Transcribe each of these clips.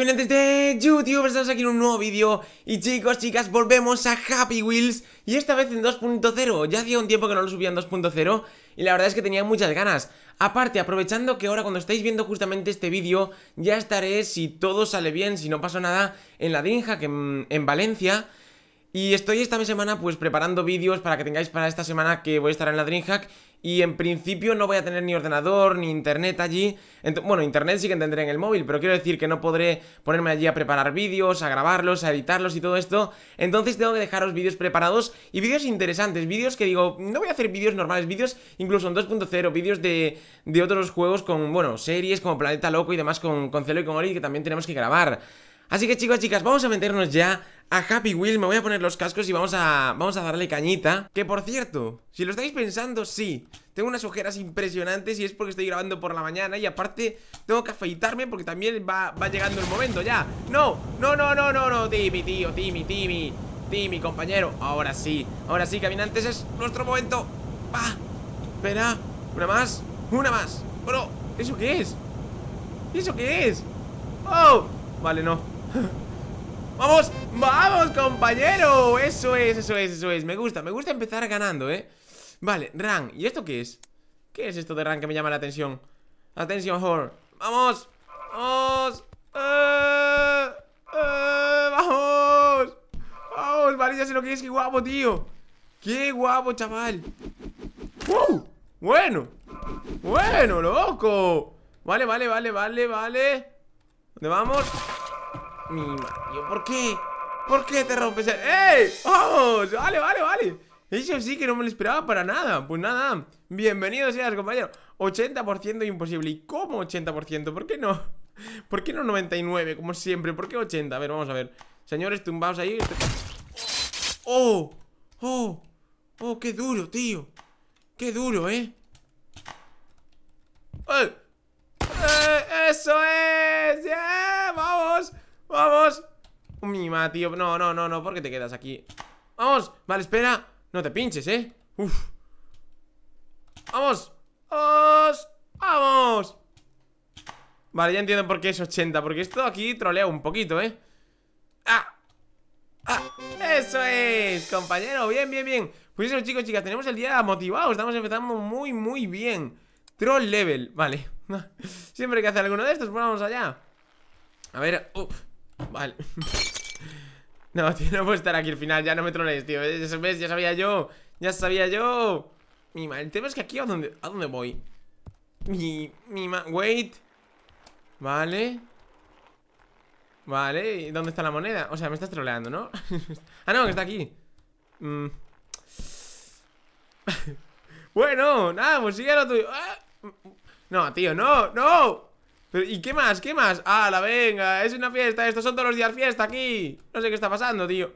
caminantes de YouTube, estamos aquí en un nuevo vídeo Y chicos, chicas, volvemos a Happy Wheels Y esta vez en 2.0, ya hacía un tiempo que no lo subía en 2.0 Y la verdad es que tenía muchas ganas Aparte, aprovechando que ahora cuando estáis viendo justamente este vídeo Ya estaré, si todo sale bien, si no pasa nada, en la que que en Valencia y estoy esta semana pues preparando vídeos para que tengáis para esta semana que voy a estar en la DreamHack y en principio no voy a tener ni ordenador ni internet allí. bueno, internet sí que tendré en el móvil, pero quiero decir que no podré ponerme allí a preparar vídeos, a grabarlos, a editarlos y todo esto. Entonces tengo que dejaros vídeos preparados y vídeos interesantes, vídeos que digo, no voy a hacer vídeos normales, vídeos incluso en 2.0, vídeos de, de otros juegos con, bueno, series como Planeta Loco y demás con, con Celo y con Oli que también tenemos que grabar. Así que chicos, chicas, vamos a meternos ya a Happy Wheel. Me voy a poner los cascos y vamos a, vamos a darle cañita Que por cierto, si lo estáis pensando, sí Tengo unas ojeras impresionantes y es porque estoy grabando por la mañana Y aparte, tengo que afeitarme porque también va, llegando el momento ya No, no, no, no, no, no, Timmy, tío, Timmy, Timmy Timmy, compañero, ahora sí Ahora sí, caminantes, es nuestro momento Va. Espera, una más, una más Bro, ¿eso qué es? ¿Eso qué es? ¡Oh! Vale, no ¡Vamos! ¡Vamos, compañero! Eso es, eso es, eso es Me gusta, me gusta empezar ganando, ¿eh? Vale, Ran, ¿y esto qué es? ¿Qué es esto de Ran que me llama la atención? Atención, horror. ¡Vamos! ¡Vamos! ¡Eh! ¡Eh! ¡Vamos! ¡Vamos! Vale, ya sé lo que es, qué guapo, tío ¡Qué guapo, chaval! ¡Uh! Bueno Bueno, loco Vale, vale, vale, vale, vale ¿Dónde vamos? Mi ¿por qué? ¿Por qué te rompes el... ¡Ey! ¡Vamos! Vale, vale, vale Eso sí que no me lo esperaba para nada Pues nada, bienvenidos seas compañeros 80% imposible ¿Y cómo 80%? ¿Por qué no? ¿Por qué no 99? Como siempre, ¿por qué 80? A ver, vamos a ver Señores, tumbados ahí ¡Oh! ¡Oh! ¡Oh, qué duro, tío! ¡Qué duro, eh! ¡Eh! ¡Eso es! ¡Yeah! ¡Vamos! Mima, tío No, no, no, no, ¿por qué te quedas aquí? ¡Vamos! Vale, espera No te pinches, ¿eh? ¡Uf! ¡Vamos! ¡Vamos! ¡Vamos! Vale, ya entiendo por qué es 80 Porque esto aquí trolea un poquito, ¿eh? ¡Ah! ¡Ah! ¡Eso es! Compañero, bien, bien, bien Pues eso, chicos, chicas Tenemos el día motivado Estamos empezando muy, muy bien Troll level Vale Siempre que hace alguno de estos pues vamos allá a ver, Vale No, tío, no puedo estar aquí al final, ya no me trolees, tío Ya sabía yo, ya sabía yo Mi madre, el tema es que aquí ¿a dónde, a dónde voy? Mi, mi ma... Wait Vale Vale, dónde está la moneda? O sea, me estás troleando, ¿no? ah, no, que está aquí mm. Bueno, nada, pues sigue lo tuyo ah. No, tío, no, no ¿y qué más? ¿Qué más? Ah, la venga, es una fiesta, estos son todos los días fiesta aquí No sé qué está pasando, tío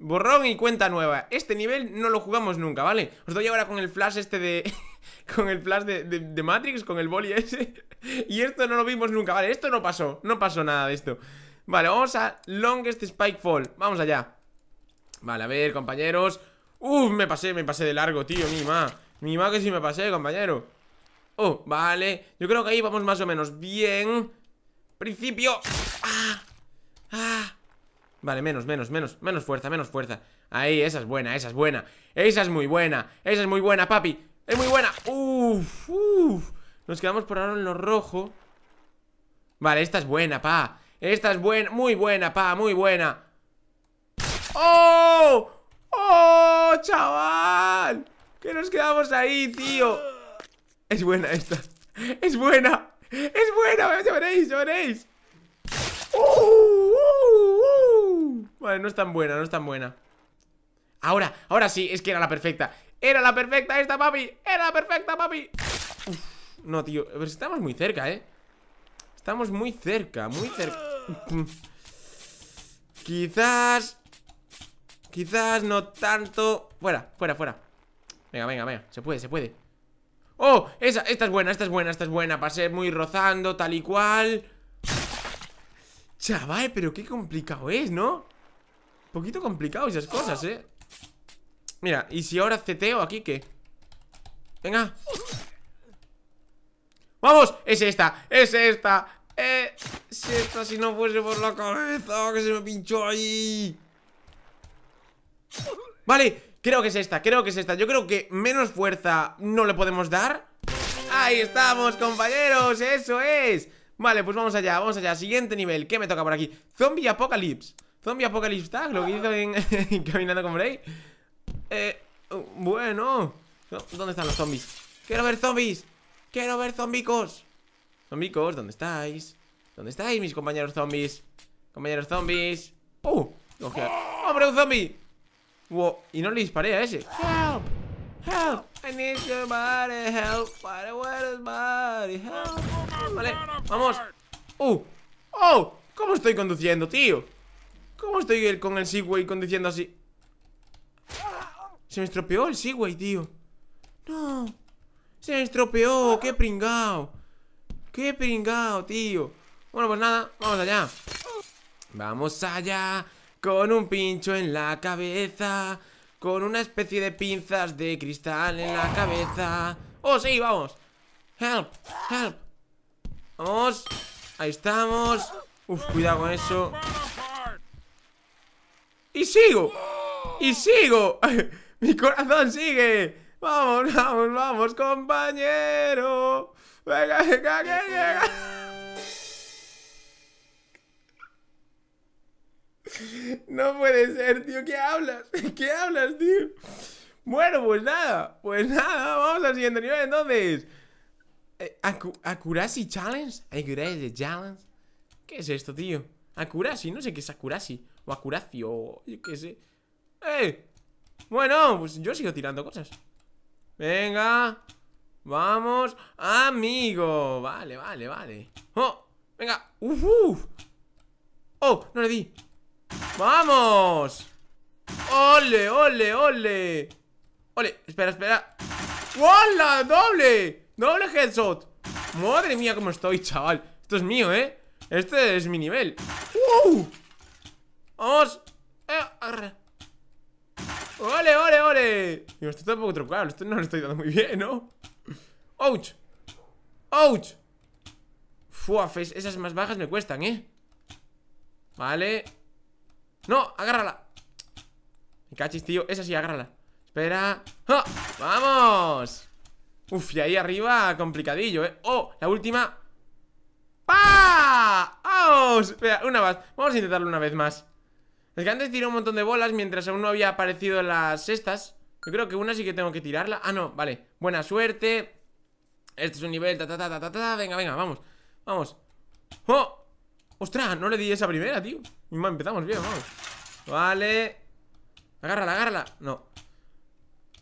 Borrón y cuenta nueva Este nivel no lo jugamos nunca, ¿vale? Os doy ahora con el flash este de... con el flash de, Matrix, con el boli ese Y esto no lo vimos nunca, ¿vale? Esto no pasó, no pasó nada de esto Vale, vamos a Longest fall Vamos allá Vale, a ver, compañeros Uf, me pasé, me pasé de largo, tío, ni ma Ni ma que si me pasé, compañero Oh, vale Yo creo que ahí vamos más o menos bien Principio Ah, ah Vale, menos, menos, menos, menos fuerza, menos fuerza Ahí, esa es buena, esa es buena Esa es muy buena, esa es muy buena, papi Es muy buena, uff, uff Nos quedamos por ahora en lo rojo Vale, esta es buena, pa esta es buena, muy buena, pa, muy buena ¡Oh! ¡Oh, chaval! Que nos quedamos ahí, tío Es buena esta Es buena Es buena, Lloréis, veréis, ¡Uh! Vale, no es tan buena, no es tan buena Ahora, ahora sí, es que era la perfecta Era la perfecta esta, papi Era la perfecta, papi No, tío, estamos muy cerca, eh Estamos muy cerca, muy cerca Quizás... Quizás no tanto... Fuera, fuera, fuera. Venga, venga, venga. Se puede, se puede. ¡Oh! Esa, esta es buena, esta es buena, esta es buena. Para ser muy rozando, tal y cual. Chaval, pero qué complicado es, ¿no? Un poquito complicado esas cosas, ¿eh? Mira, ¿y si ahora ceteo aquí qué? Venga. ¡Vamos! Es esta, es esta eh, si esto si no fuese por la cabeza que se me pinchó ahí. Vale, creo que es esta, creo que es esta. Yo creo que menos fuerza no le podemos dar. Ahí estamos, compañeros, eso es. Vale, pues vamos allá, vamos allá. Siguiente nivel, ¿qué me toca por aquí? Zombie Apocalypse. Zombie Apocalypse Tag, lo que hizo en Caminando con Bray. Eh, bueno. ¿Dónde están los zombies? Quiero ver zombies. Quiero ver zombicos. Zombicos, ¿dónde estáis? ¿Dónde estáis, mis compañeros zombies? Compañeros zombies ¡Pum! ¡Uh! ¡Hombre, un zombie! Wow. Y no le disparé a ese ¡Help! ¡Help! I need somebody help Where is oh, my help? Vale, vamos ¡Uh! ¡Oh! ¿Cómo estoy conduciendo, tío? ¿Cómo estoy con el Segway conduciendo así? Se me estropeó el Segway, tío No Se me estropeó, qué pringao ¡Qué pringao, tío! Bueno, pues nada, vamos allá Vamos allá Con un pincho en la cabeza Con una especie de pinzas de cristal en la cabeza ¡Oh, sí, vamos! ¡Help! ¡Help! ¡Vamos! Ahí estamos Uf, cuidado con eso ¡Y sigo! ¡Y sigo! ¡Mi corazón sigue! Vamos, vamos, vamos, compañero. Venga, venga, que llega. No puede ser, tío. ¿Qué hablas? ¿Qué hablas, tío? Bueno, pues nada. Pues nada, vamos al siguiente nivel entonces. Eh, ¿Akurasi Challenge? ¿Akurasi Challenge? ¿Qué es esto, tío? Akurasi, no sé qué es Akurasi. O Akuracio, yo qué sé. ¡Eh! Bueno, pues yo sigo tirando cosas. Venga. Vamos, amigo. Vale, vale, vale. ¡Oh! Venga. ¡Uf! uf. oh No le di. ¡Vamos! ¡Ole, ole, ole! ¡Ole! Espera, espera. ¡Hola! ¡Doble! ¡Doble headshot! ¡Madre mía, cómo estoy, chaval! Esto es mío, ¿eh? Este es mi nivel. ¡Wow! ¡Vamos! Eh, ¡Ole, ole, ole! Digo, esto está un poco trucado Esto no lo estoy dando muy bien, ¿no? ¡Ouch! ¡Ouch! Fua, esas más bajas me cuestan, ¿eh? Vale ¡No! ¡Agárrala! Me cachis, tío Esa sí, agárrala Espera ¡Oh! ¡Vamos! Uf, y ahí arriba complicadillo, ¿eh? ¡Oh! La última ¡Pah! ¡Oh! Espera, una más Vamos a intentarlo una vez más es que antes tiré un montón de bolas mientras aún no había aparecido las estas Yo creo que una sí que tengo que tirarla Ah, no, vale, buena suerte Este es un nivel, ta Venga, venga, vamos, vamos ¡Oh! ¡Ostras! No le di esa primera, tío Empezamos bien, vamos Vale Agárrala, agárrala No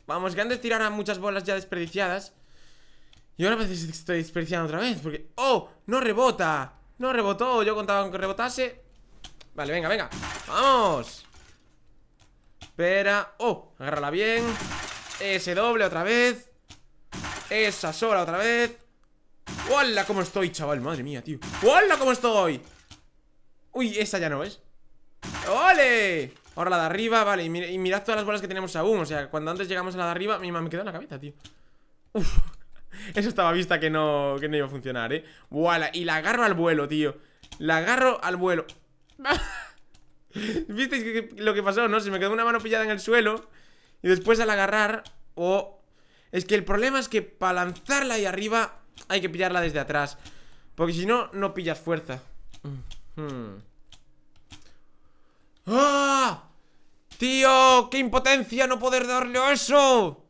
Vamos, que antes tirara muchas bolas ya desperdiciadas Y ahora parece que estoy desperdiciando otra vez Porque... ¡Oh! ¡No rebota! No rebotó, yo contaba con que rebotase Vale, venga, venga ¡Vamos! Espera ¡Oh! Agárrala bien Ese doble otra vez Esa sola otra vez ¡Hola! ¿Cómo estoy, chaval? Madre mía, tío ¡Hola! ¿Cómo estoy? Uy, esa ya no es ¡Ole! Ahora la de arriba, vale y, mirad todas las bolas que tenemos aún O sea, cuando antes llegamos a la de arriba Mi me quedó en la cabeza, tío Eso estaba vista que no, que no iba a funcionar, eh y la agarro al vuelo, tío La agarro al vuelo ¿Visteis lo que pasó, no? Se me quedó una mano pillada en el suelo Y después al agarrar O... es que el problema es que para lanzarla ahí arriba Hay que pillarla desde atrás Porque si no, no pillas fuerza mm. ¡Ah! ¡Tío! ¡Qué impotencia no poder darle a eso!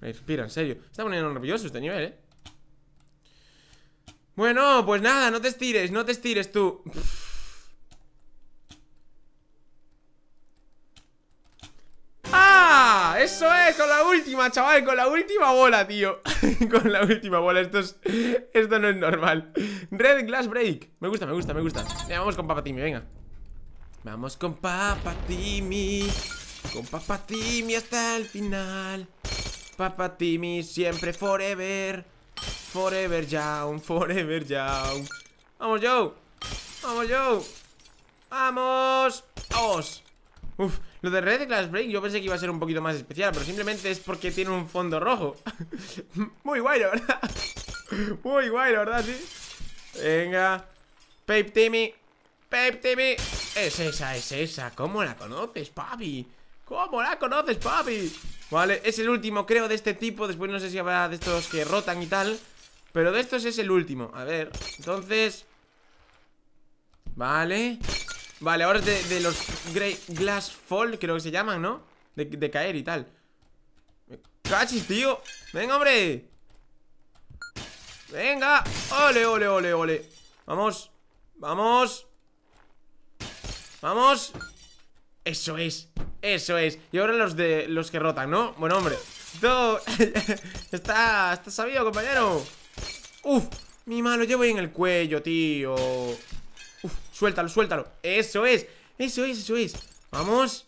Me inspira, en serio. Está poniendo nervioso este nivel, ¿eh? Bueno, pues nada, no te estires, no te estires tú ¡Ah! Eso es, con la última, chaval, con la última bola, tío Con la última bola, esto es, esto no es normal Red Glass Break Me gusta, me gusta, me gusta Vamos con Papa Papatimi, venga Vamos con Papa Timi, Con Papa Timi hasta el final Papa Papatimi siempre forever Forever Young, Forever Young ¡Vamos, Joe! ¡Vamos, Joe! ¡Vamos! ¡Vamos! Uf, lo de Red Class Break yo pensé que iba a ser un poquito más especial Pero simplemente es porque tiene un fondo rojo Muy guay, verdad Muy guay, verdad, sí Venga Pape Timmy Pape Timmy Es esa, es esa ¿Cómo la conoces, papi? ¿Cómo la conoces, papi? Vale, es el último, creo, de este tipo Después no sé si habrá de estos que rotan y tal pero de estos es el último, a ver Entonces Vale Vale, ahora es de, los Grey Glass Fall Creo que se llaman, ¿no? De, caer y tal ¡Cachis, tío! ¡Venga, hombre! ¡Venga! ¡Ole, ole, ole, ole! ¡Vamos! ¡Vamos! ¡Vamos! Eso es, eso es Y ahora los de los que rotan, ¿no? Bueno, hombre Todo está, está sabido, compañero ¡Uf! Mi mano, llevo ahí en el cuello, tío ¡Uf! Suéltalo, suéltalo ¡Eso es! ¡Eso es, eso es! ¡Vamos!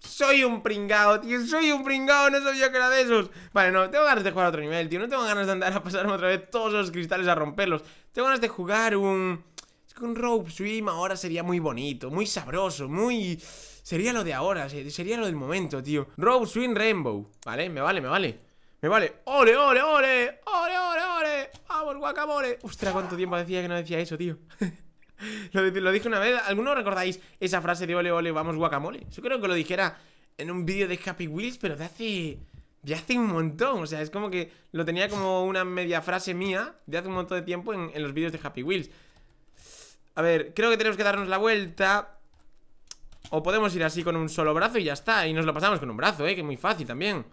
Soy un pringado, tío Soy un pringado, no sabía que era de esos Vale, no, tengo ganas de jugar a otro nivel, tío No tengo ganas de andar a pasarme otra vez todos los cristales a romperlos Tengo ganas de jugar un... Es que un rope swim ahora sería muy bonito Muy sabroso, muy... Sería lo de ahora, sería lo del momento, tío Rope swim rainbow Vale, me vale, me vale me vale. ¡Ole, ole, ole! ¡Ole, ole, ole! ¡Vamos, guacamole! Ostras, cuánto tiempo decía que no decía eso, tío. lo, dije una vez. ¿Alguno recordáis esa frase de ole, ole, vamos, guacamole? Yo creo que lo dijera en un vídeo de Happy Wheels, pero de hace. de hace un montón. O sea, es como que lo tenía como una media frase mía de hace un montón de tiempo en, los vídeos de Happy Wheels. A ver, creo que tenemos que darnos la vuelta. O podemos ir así con un solo brazo y ya está. Y nos lo pasamos con un brazo, ¿eh? Que muy fácil también.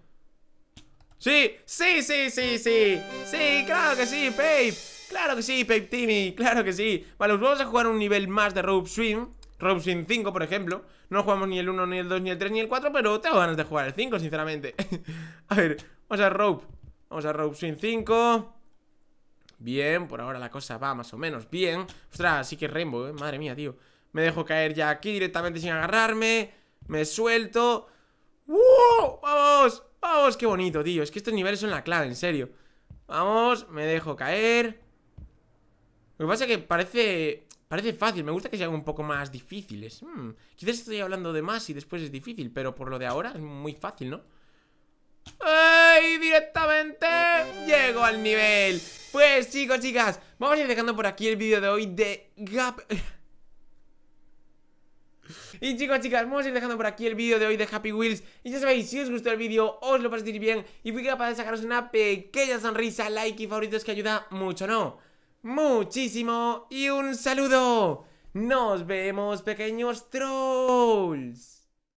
Sí, sí, sí, sí, sí. Sí, claro que sí, Pape. Claro que sí, Pape Timmy. Claro que sí. Vale, pues vamos a jugar un nivel más de Rope Swim. Rope Swim 5, por ejemplo. No jugamos ni el 1, ni el 2, ni el 3, ni el 4, pero tengo ganas de jugar el 5, sinceramente. a ver, vamos a Rope. Vamos a Rope Swim 5. Bien, por ahora la cosa va más o menos bien. Ostras, sí que Rainbow, eh. madre mía, tío. Me dejo caer ya aquí directamente sin agarrarme. Me suelto. ¡Vamos! Vamos, qué bonito, tío Es que estos niveles son la clave, en serio Vamos, me dejo caer Lo que pasa es que parece... Parece fácil, me gusta que sean un poco más difíciles hmm. Quizás estoy hablando de más y después es difícil Pero por lo de ahora es muy fácil, ¿no? ¡Ay! Directamente llego al nivel Pues chicos, chicas Vamos a ir dejando por aquí el vídeo de hoy de Gap... Y chicos, chicas, vamos a ir dejando por aquí el vídeo de hoy de Happy Wheels Y ya sabéis, si os gustó el vídeo, os lo paséis bien Y fui capaz de sacaros una pequeña sonrisa, like y favoritos que ayuda mucho, ¿no? Muchísimo y un saludo Nos vemos, pequeños trolls